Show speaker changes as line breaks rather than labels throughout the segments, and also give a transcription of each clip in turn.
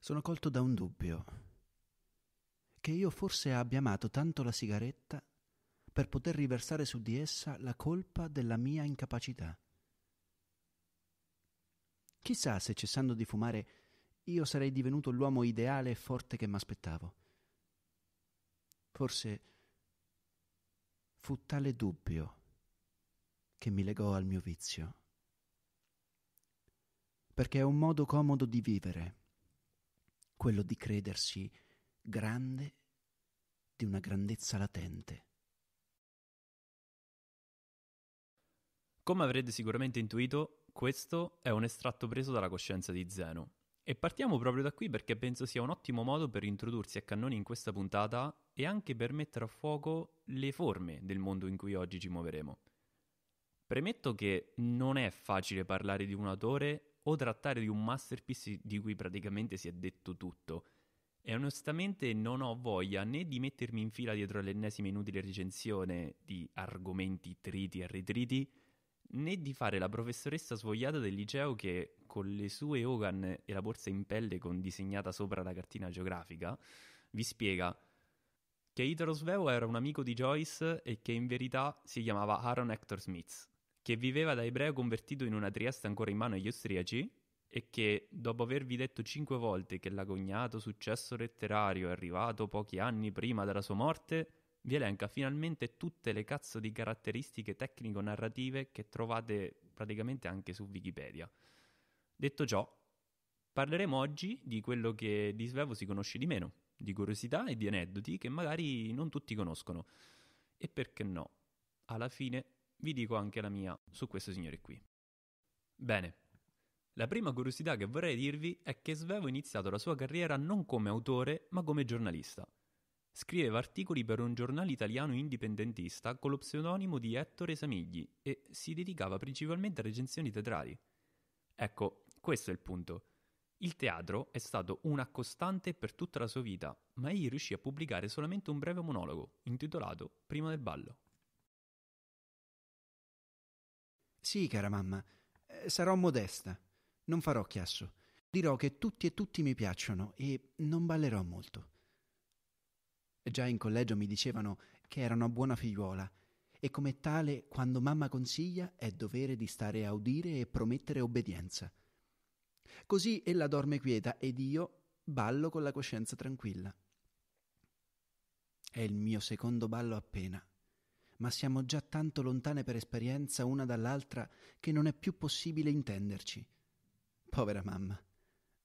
sono colto da un dubbio. Che io forse abbia amato tanto la sigaretta per poter riversare su di essa la colpa della mia incapacità. Chissà se cessando di fumare io sarei divenuto l'uomo ideale e forte che m'aspettavo. Forse fu tale dubbio che mi legò al mio vizio. Perché è un modo comodo di vivere quello di credersi grande di una grandezza latente.
Come avrete sicuramente intuito, questo è un estratto preso dalla coscienza di Zeno. E partiamo proprio da qui perché penso sia un ottimo modo per introdursi a cannoni in questa puntata e anche per mettere a fuoco le forme del mondo in cui oggi ci muoveremo. Premetto che non è facile parlare di un autore o trattare di un masterpiece di cui praticamente si è detto tutto. E onestamente non ho voglia né di mettermi in fila dietro all'ennesima inutile recensione di argomenti triti e ritriti, né di fare la professoressa svogliata del liceo che con le sue Hogan e la borsa in pelle con disegnata sopra la cartina geografica vi spiega che Italo Svevo era un amico di Joyce e che in verità si chiamava Aaron Hector Smith che viveva da ebreo convertito in una Trieste ancora in mano agli austriaci e che, dopo avervi detto cinque volte che l'agognato successo letterario è arrivato pochi anni prima della sua morte, vi elenca finalmente tutte le cazzo di caratteristiche tecnico-narrative che trovate praticamente anche su Wikipedia. Detto ciò, parleremo oggi di quello che di Svevo si conosce di meno, di curiosità e di aneddoti che magari non tutti conoscono. E perché no? Alla fine vi dico anche la mia su questo signore qui. Bene, la prima curiosità che vorrei dirvi è che Svevo ha iniziato la sua carriera non come autore, ma come giornalista. Scriveva articoli per un giornale italiano indipendentista con lo pseudonimo di Ettore Samigli e si dedicava principalmente a recensioni teatrali. Ecco, questo è il punto. Il teatro è stato una costante per tutta la sua vita, ma egli riuscì a pubblicare solamente un breve monologo, intitolato Prima del ballo.
Sì, cara mamma, eh, sarò modesta. Non farò chiasso. Dirò che tutti e tutti mi piacciono e non ballerò molto. Già in collegio mi dicevano che era una buona figliuola e come tale, quando mamma consiglia, è dovere di stare a udire e promettere obbedienza. Così ella dorme quieta ed io ballo con la coscienza tranquilla. È il mio secondo ballo appena ma siamo già tanto lontane per esperienza una dall'altra che non è più possibile intenderci. Povera mamma.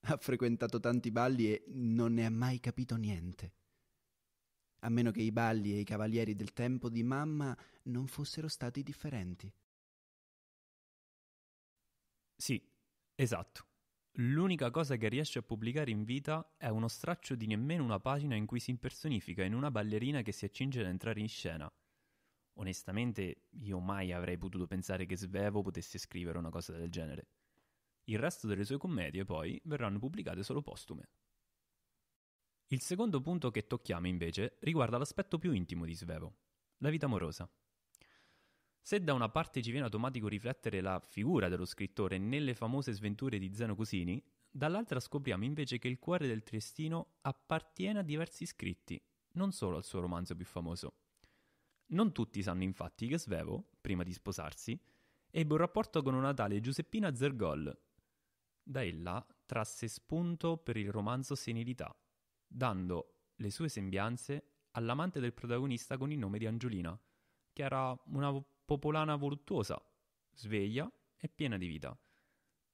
Ha frequentato tanti balli e non ne ha mai capito niente. A meno che i balli e i cavalieri del tempo di mamma non fossero stati differenti.
Sì, esatto. L'unica cosa che riesce a pubblicare in vita è uno straccio di nemmeno una pagina in cui si impersonifica in una ballerina che si accinge ad entrare in scena Onestamente, io mai avrei potuto pensare che Svevo potesse scrivere una cosa del genere. Il resto delle sue commedie, poi, verranno pubblicate solo postume. Il secondo punto che tocchiamo, invece, riguarda l'aspetto più intimo di Svevo, la vita amorosa. Se da una parte ci viene automatico riflettere la figura dello scrittore nelle famose sventure di Zeno Cusini, dall'altra scopriamo invece che il cuore del Triestino appartiene a diversi scritti, non solo al suo romanzo più famoso, non tutti sanno infatti che Svevo, prima di sposarsi, ebbe un rapporto con una tale Giuseppina Zergol. Da ella trasse spunto per il romanzo Senilità, dando le sue sembianze all'amante del protagonista con il nome di Angiolina, che era una popolana voluttuosa, sveglia e piena di vita.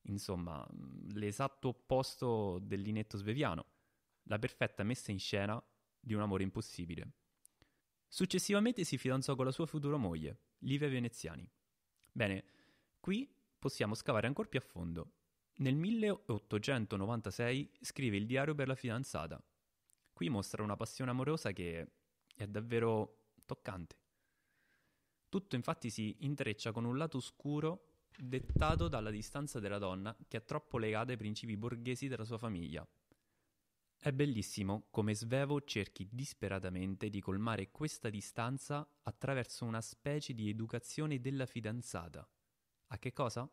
Insomma, mm, l'esatto opposto dell'inetto sveviano, la perfetta messa in scena di un amore impossibile. Successivamente si fidanzò con la sua futura moglie, Livia Veneziani. Bene, qui possiamo scavare ancora più a fondo. Nel 1896 scrive il diario per la fidanzata. Qui mostra una passione amorosa che è davvero toccante. Tutto infatti si intreccia con un lato scuro dettato dalla distanza della donna che è troppo legata ai principi borghesi della sua famiglia, è bellissimo come Svevo cerchi disperatamente di colmare questa distanza attraverso una specie di educazione della fidanzata. A che cosa?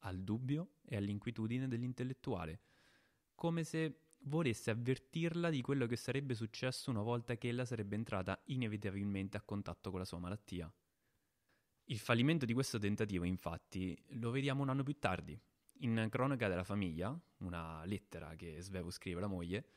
Al dubbio e all'inquietudine dell'intellettuale, come se volesse avvertirla di quello che sarebbe successo una volta che ella sarebbe entrata inevitabilmente a contatto con la sua malattia. Il fallimento di questo tentativo, infatti, lo vediamo un anno più tardi. In Cronaca della famiglia, una lettera che Svevo scrive alla moglie,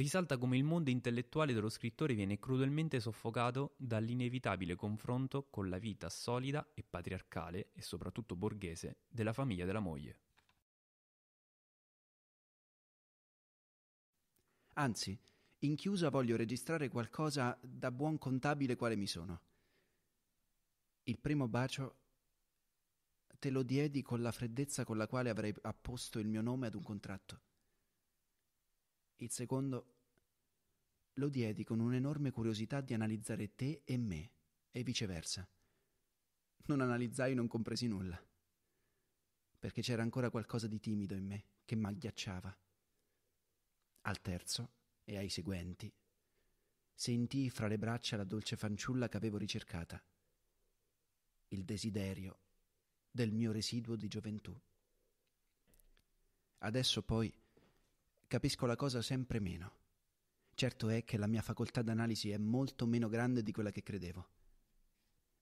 risalta come il mondo intellettuale dello scrittore viene crudelmente soffocato dall'inevitabile confronto con la vita solida e patriarcale, e soprattutto borghese, della famiglia della moglie.
Anzi, in chiusa voglio registrare qualcosa da buon contabile quale mi sono. Il primo bacio te lo diedi con la freddezza con la quale avrei apposto il mio nome ad un contratto. Il secondo lo diedi con un'enorme curiosità di analizzare te e me, e viceversa. Non analizzai non compresi nulla, perché c'era ancora qualcosa di timido in me che m'agghiacciava. Al terzo e ai seguenti sentii fra le braccia la dolce fanciulla che avevo ricercata, il desiderio del mio residuo di gioventù. Adesso poi capisco la cosa sempre meno. Certo è che la mia facoltà d'analisi è molto meno grande di quella che credevo.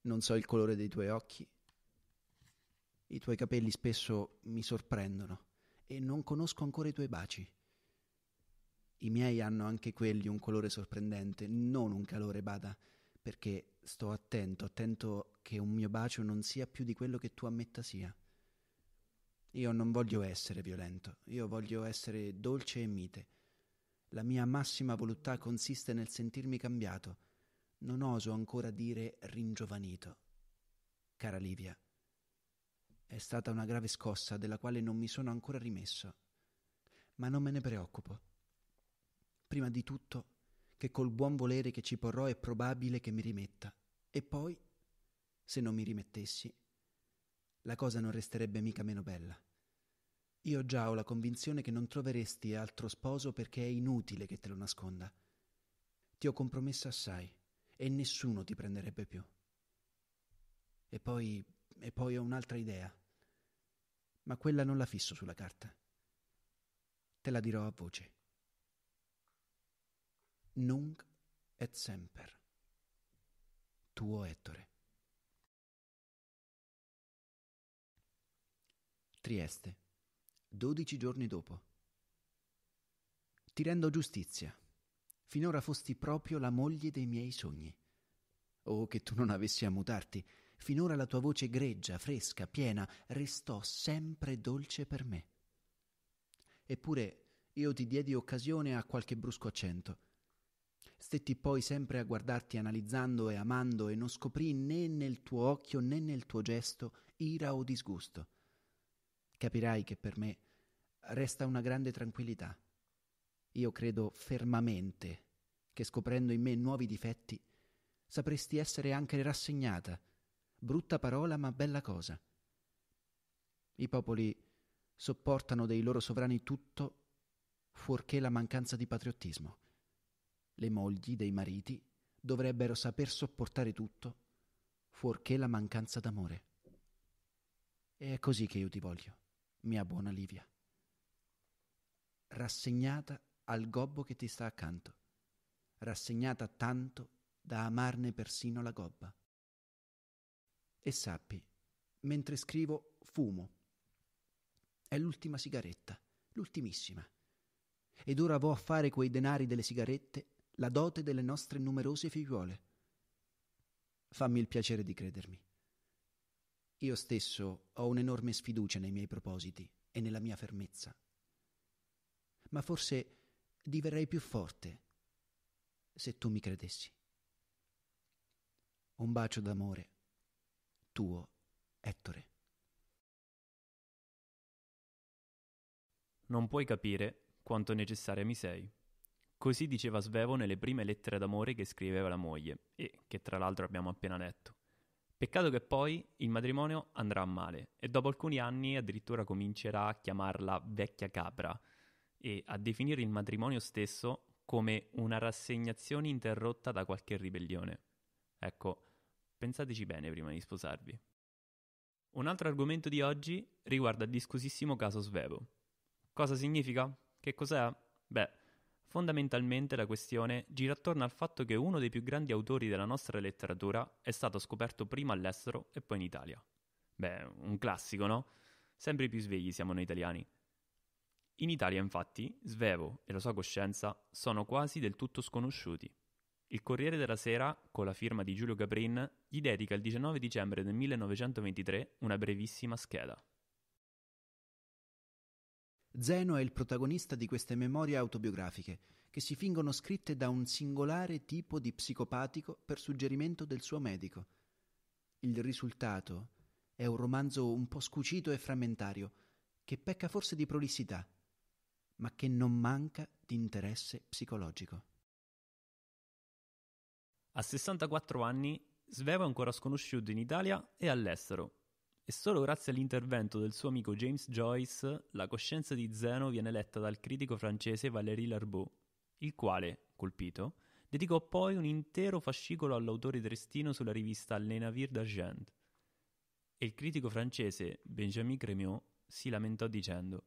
Non so il colore dei tuoi occhi. I tuoi capelli spesso mi sorprendono e non conosco ancora i tuoi baci. I miei hanno anche quelli un colore sorprendente, non un calore, bada, perché sto attento, attento che un mio bacio non sia più di quello che tu ammetta sia. Io non voglio essere violento, io voglio essere dolce e mite. La mia massima voluttà consiste nel sentirmi cambiato. Non oso ancora dire ringiovanito. Cara Livia, è stata una grave scossa della quale non mi sono ancora rimesso, ma non me ne preoccupo. Prima di tutto, che col buon volere che ci porrò è probabile che mi rimetta, e poi, se non mi rimettessi, la cosa non resterebbe mica meno bella. Io già ho la convinzione che non troveresti altro sposo perché è inutile che te lo nasconda. Ti ho compromesso assai e nessuno ti prenderebbe più. E poi, e poi ho un'altra idea. Ma quella non la fisso sulla carta. Te la dirò a voce. Nung et semper. Tuo Ettore. Trieste, 12 giorni dopo. Ti rendo giustizia. Finora fosti proprio la moglie dei miei sogni. Oh, che tu non avessi a mutarti. Finora la tua voce greggia, fresca, piena, restò sempre dolce per me. Eppure io ti diedi occasione a qualche brusco accento. Stetti poi sempre a guardarti analizzando e amando e non scoprì né nel tuo occhio né nel tuo gesto ira o disgusto capirai che per me resta una grande tranquillità. Io credo fermamente che scoprendo in me nuovi difetti, sapresti essere anche rassegnata. Brutta parola, ma bella cosa. I popoli sopportano dei loro sovrani tutto fuorché la mancanza di patriottismo. Le mogli dei mariti dovrebbero saper sopportare tutto fuorché la mancanza d'amore. E è così che io ti voglio mia buona Livia. Rassegnata al gobbo che ti sta accanto, rassegnata tanto da amarne persino la gobba. E sappi, mentre scrivo fumo. È l'ultima sigaretta, l'ultimissima. Ed ora vo a fare quei denari delle sigarette la dote delle nostre numerose figliuole. Fammi il piacere di credermi. Io stesso ho un'enorme sfiducia nei miei propositi e nella mia fermezza. Ma forse diverrei più forte se tu mi credessi. Un bacio d'amore, tuo Ettore.
Non puoi capire quanto necessaria mi sei. Così diceva Svevo nelle prime lettere d'amore che scriveva la moglie e che tra l'altro abbiamo appena letto. Peccato che poi il matrimonio andrà a male e dopo alcuni anni addirittura comincerà a chiamarla vecchia capra e a definire il matrimonio stesso come una rassegnazione interrotta da qualche ribellione. Ecco, pensateci bene prima di sposarvi. Un altro argomento di oggi riguarda il discusissimo caso Svevo. Cosa significa? Che cos'è? Beh, Fondamentalmente la questione gira attorno al fatto che uno dei più grandi autori della nostra letteratura è stato scoperto prima all'estero e poi in Italia. Beh, un classico, no? Sempre più svegli siamo noi italiani. In Italia, infatti, Svevo e la sua coscienza sono quasi del tutto sconosciuti. Il Corriere della Sera, con la firma di Giulio Caprin, gli dedica il 19 dicembre del 1923 una brevissima scheda.
Zeno è il protagonista di queste memorie autobiografiche, che si fingono scritte da un singolare tipo di psicopatico per suggerimento del suo medico. Il risultato è un romanzo un po' scucito e frammentario, che pecca forse di prolissità, ma che non manca di interesse psicologico.
A 64 anni, Sveva è ancora sconosciuto in Italia e all'estero e solo grazie all'intervento del suo amico James Joyce, la coscienza di Zeno viene letta dal critico francese Valéry Larbot, il quale, colpito, dedicò poi un intero fascicolo all'autore triestino sulla rivista Les Navires d'Argent. E il critico francese Benjamin Cremieux si lamentò dicendo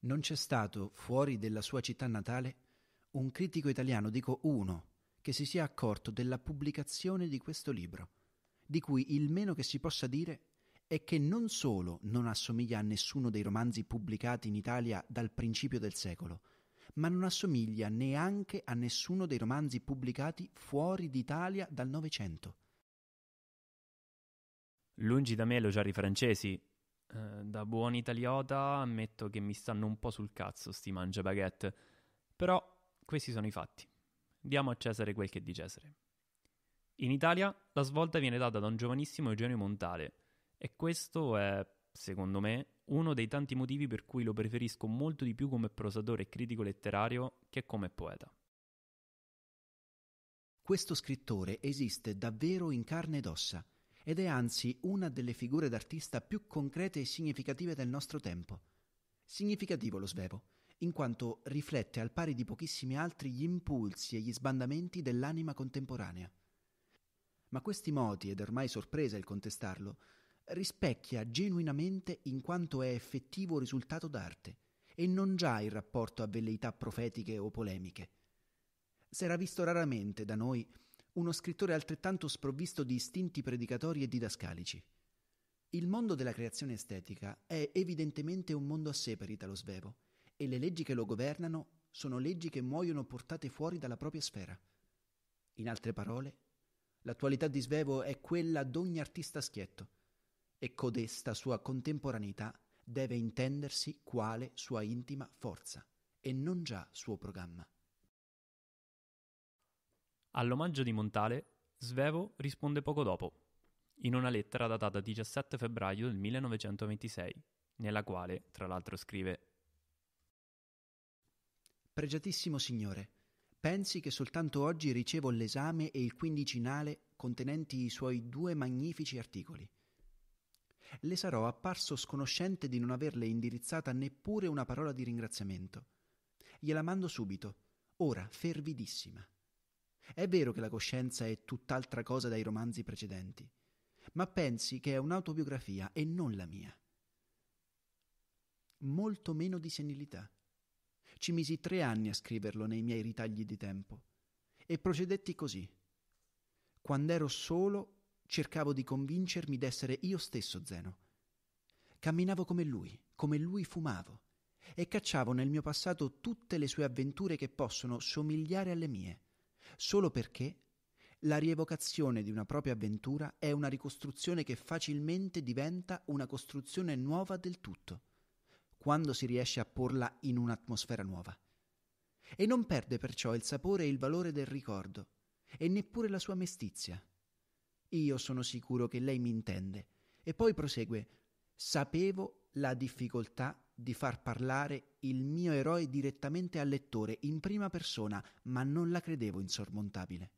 Non c'è stato, fuori della sua città natale, un critico italiano, dico uno, che si sia accorto della pubblicazione di questo libro di cui il meno che si possa dire è che non solo non assomiglia a nessuno dei romanzi pubblicati in Italia dal principio del secolo, ma non assomiglia neanche a nessuno dei romanzi pubblicati
fuori d'Italia dal Novecento. Lungi da me elogiare i francesi. Eh, da buon italiota ammetto che mi stanno un po' sul cazzo sti mangiabaguette. Però questi sono i fatti. Diamo a Cesare quel che è di Cesare. In Italia la svolta viene data da un giovanissimo Eugenio Montale e questo è, secondo me, uno dei tanti motivi per cui lo preferisco molto di più come prosatore e critico letterario che come poeta.
Questo scrittore esiste davvero in carne ed ossa ed è anzi una delle figure d'artista più concrete e significative del nostro tempo. Significativo lo svevo, in quanto riflette al pari di pochissimi altri gli impulsi e gli sbandamenti dell'anima contemporanea ma questi moti, ed ormai sorpresa il contestarlo, rispecchia genuinamente in quanto è effettivo risultato d'arte, e non già in rapporto a velleità profetiche o polemiche. S'era visto raramente da noi uno scrittore altrettanto sprovvisto di istinti predicatori e didascalici. Il mondo della creazione estetica è evidentemente un mondo a sé per Italo Svevo, e le leggi che lo governano sono leggi che muoiono portate fuori dalla propria sfera. In altre parole, L'attualità di Svevo è quella d'ogni artista schietto, e codesta sua contemporaneità deve intendersi quale sua intima forza, e non già
suo programma. All'omaggio di Montale, Svevo risponde poco dopo, in una lettera datata 17 febbraio del 1926, nella quale, tra l'altro, scrive
Pregiatissimo Signore, Pensi che soltanto oggi ricevo l'esame e il quindicinale contenenti i suoi due magnifici articoli. Le sarò apparso sconoscente di non averle indirizzata neppure una parola di ringraziamento. Gliela mando subito, ora fervidissima. È vero che la coscienza è tutt'altra cosa dai romanzi precedenti, ma pensi che è un'autobiografia e non la mia. Molto meno di senilità. Ci misi tre anni a scriverlo nei miei ritagli di tempo e procedetti così. Quando ero solo cercavo di convincermi d'essere io stesso Zeno. Camminavo come lui, come lui fumavo, e cacciavo nel mio passato tutte le sue avventure che possono somigliare alle mie, solo perché la rievocazione di una propria avventura è una ricostruzione che facilmente diventa una costruzione nuova del tutto quando si riesce a porla in un'atmosfera nuova. E non perde perciò il sapore e il valore del ricordo, e neppure la sua mestizia. Io sono sicuro che lei mi intende. E poi prosegue: Sapevo la difficoltà di far parlare il mio eroe direttamente al lettore, in prima persona, ma non la credevo insormontabile.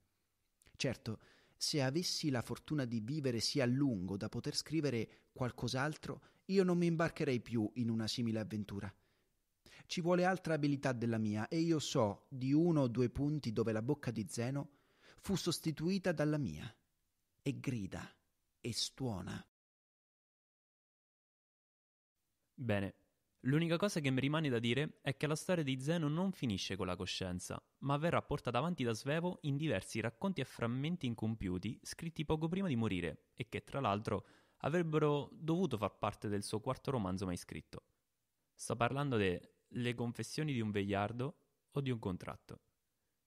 Certo, se avessi la fortuna di vivere sia a lungo da poter scrivere qualcos'altro, io non mi imbarcherei più in una simile avventura. Ci vuole altra abilità della mia e io so di uno o due punti dove la bocca di Zeno
fu sostituita dalla mia e grida e stuona. Bene, l'unica cosa che mi rimane da dire è che la storia di Zeno non finisce con la coscienza, ma verrà portata avanti da Svevo in diversi racconti e frammenti incompiuti scritti poco prima di morire e che tra l'altro avrebbero dovuto far parte del suo quarto romanzo mai scritto. Sto parlando de Le confessioni di un vegliardo o di un contratto.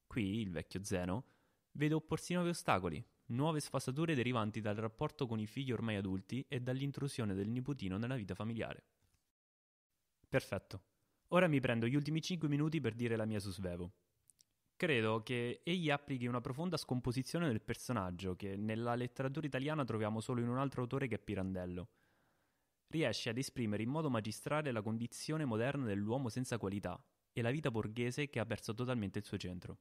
Qui il vecchio Zeno vede opporsi nuovi ostacoli, nuove sfasature derivanti dal rapporto con i figli ormai adulti e dall'intrusione del nipotino nella vita familiare. Perfetto. Ora mi prendo gli ultimi 5 minuti per dire la mia su Svevo. Credo che egli applichi una profonda scomposizione del personaggio che nella letteratura italiana troviamo solo in un altro autore che Pirandello. Riesce ad esprimere in modo magistrale la condizione moderna dell'uomo senza qualità e la vita borghese che ha perso totalmente il suo centro.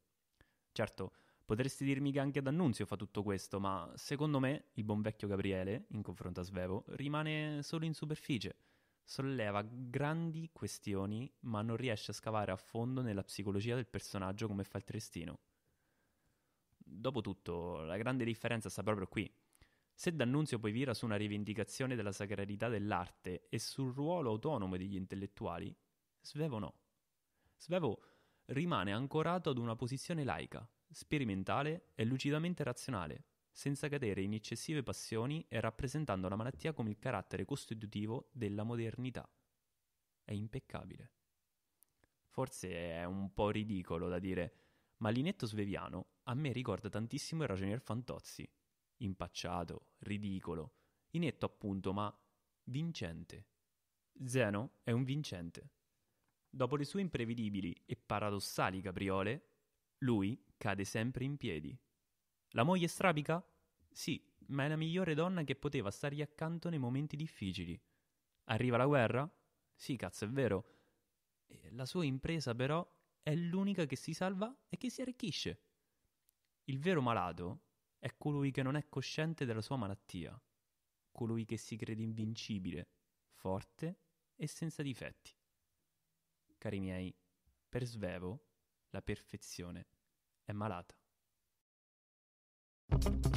Certo, potresti dirmi che anche D'Annunzio fa tutto questo, ma secondo me il buon vecchio Gabriele, in confronto a Svevo, rimane solo in superficie – solleva grandi questioni, ma non riesce a scavare a fondo nella psicologia del personaggio come fa il Trestino. Dopotutto, la grande differenza sta proprio qui. Se D'Annunzio poi vira su una rivendicazione della sacralità dell'arte e sul ruolo autonomo degli intellettuali, Svevo no. Svevo rimane ancorato ad una posizione laica, sperimentale e lucidamente razionale, senza cadere in eccessive passioni e rappresentando la malattia come il carattere costitutivo della modernità. È impeccabile. Forse è un po' ridicolo da dire, ma Linetto Sveviano a me ricorda tantissimo il Ragionier Fantozzi. Impacciato, ridicolo, inetto appunto, ma vincente. Zeno è un vincente. Dopo le sue imprevedibili e paradossali capriole, lui cade sempre in piedi. La moglie strabica? Sì, ma è la migliore donna che poteva stargli accanto nei momenti difficili. Arriva la guerra? Sì, cazzo, è vero. La sua impresa, però, è l'unica che si salva e che si arricchisce. Il vero malato è colui che non è cosciente della sua malattia, colui che si crede invincibile, forte e senza difetti. Cari miei, per Svevo, la perfezione è malata. you